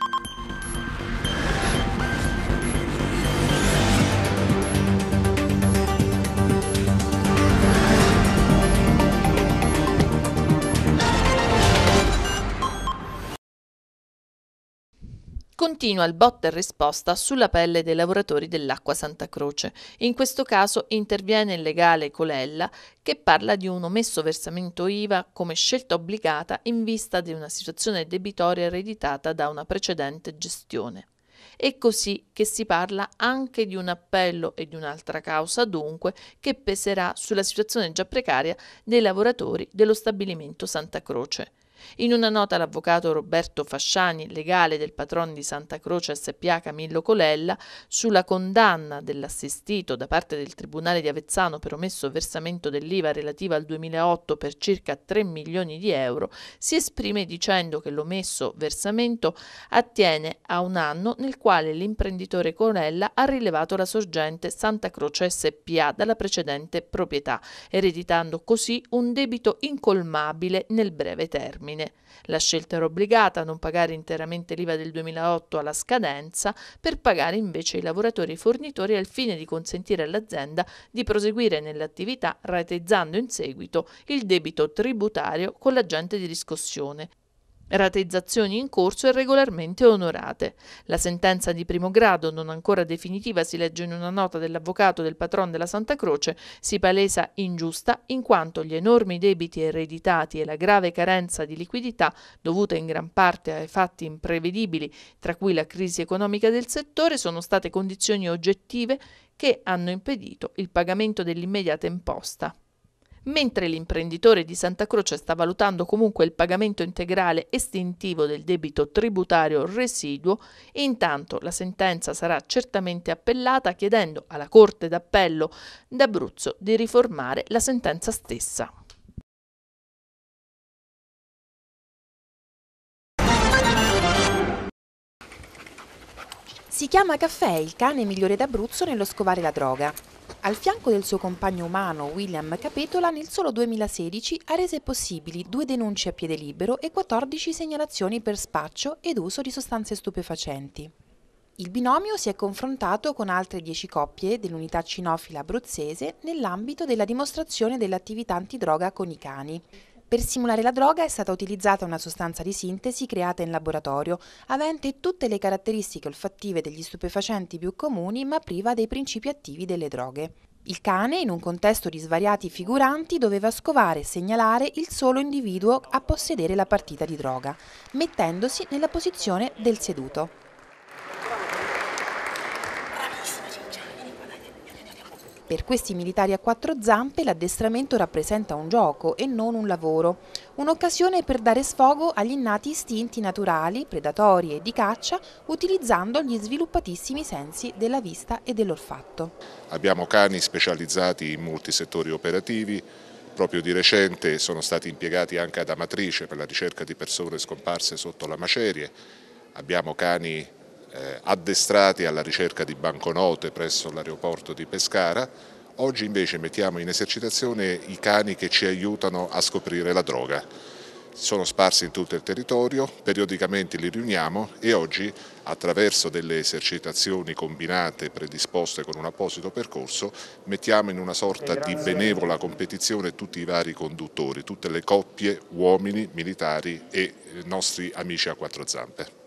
you Continua il botta e risposta sulla pelle dei lavoratori dell'Acqua Santa Croce. In questo caso interviene il legale Colella che parla di un omesso versamento IVA come scelta obbligata in vista di una situazione debitoria ereditata da una precedente gestione. È così che si parla anche di un appello e di un'altra causa, dunque, che peserà sulla situazione già precaria dei lavoratori dello stabilimento Santa Croce. In una nota l'avvocato Roberto Fasciani, legale del patron di Santa Croce SPA Camillo Colella, sulla condanna dell'assistito da parte del Tribunale di Avezzano per omesso versamento dell'IVA relativa al 2008 per circa 3 milioni di euro, si esprime dicendo che l'omesso versamento attiene a un anno nel quale l'imprenditore Colella ha rilevato la sorgente Santa Croce SPA dalla precedente proprietà, ereditando così un debito incolmabile nel breve termine termine. La scelta era obbligata a non pagare interamente l'IVA del 2008 alla scadenza per pagare invece i lavoratori e i fornitori al fine di consentire all'azienda di proseguire nell'attività ratezzando in seguito il debito tributario con l'agente di riscossione ratezzazioni in corso e regolarmente onorate. La sentenza di primo grado, non ancora definitiva, si legge in una nota dell'avvocato del patron della Santa Croce, si palesa ingiusta in quanto gli enormi debiti ereditati e la grave carenza di liquidità, dovuta in gran parte ai fatti imprevedibili, tra cui la crisi economica del settore, sono state condizioni oggettive che hanno impedito il pagamento dell'immediata imposta. Mentre l'imprenditore di Santa Croce sta valutando comunque il pagamento integrale estintivo del debito tributario residuo, intanto la sentenza sarà certamente appellata chiedendo alla Corte d'Appello d'Abruzzo di riformare la sentenza stessa. Si chiama Caffè, il cane migliore d'Abruzzo nello scovare la droga. Al fianco del suo compagno umano William Capetola nel solo 2016 ha rese possibili due denunce a piede libero e 14 segnalazioni per spaccio ed uso di sostanze stupefacenti. Il binomio si è confrontato con altre 10 coppie dell'unità cinofila abruzzese nell'ambito della dimostrazione dell'attività antidroga con i cani. Per simulare la droga è stata utilizzata una sostanza di sintesi creata in laboratorio, avente tutte le caratteristiche olfattive degli stupefacenti più comuni, ma priva dei principi attivi delle droghe. Il cane, in un contesto di svariati figuranti, doveva scovare e segnalare il solo individuo a possedere la partita di droga, mettendosi nella posizione del seduto. Per questi militari a quattro zampe l'addestramento rappresenta un gioco e non un lavoro, un'occasione per dare sfogo agli innati istinti naturali, predatori e di caccia, utilizzando gli sviluppatissimi sensi della vista e dell'olfatto. Abbiamo cani specializzati in molti settori operativi, proprio di recente sono stati impiegati anche ad Amatrice per la ricerca di persone scomparse sotto la macerie, abbiamo cani eh, addestrati alla ricerca di banconote presso l'aeroporto di Pescara, oggi invece mettiamo in esercitazione i cani che ci aiutano a scoprire la droga. Sono sparsi in tutto il territorio, periodicamente li riuniamo e oggi attraverso delle esercitazioni combinate e predisposte con un apposito percorso mettiamo in una sorta di benevola competizione tutti i vari conduttori, tutte le coppie, uomini, militari e eh, nostri amici a quattro zampe.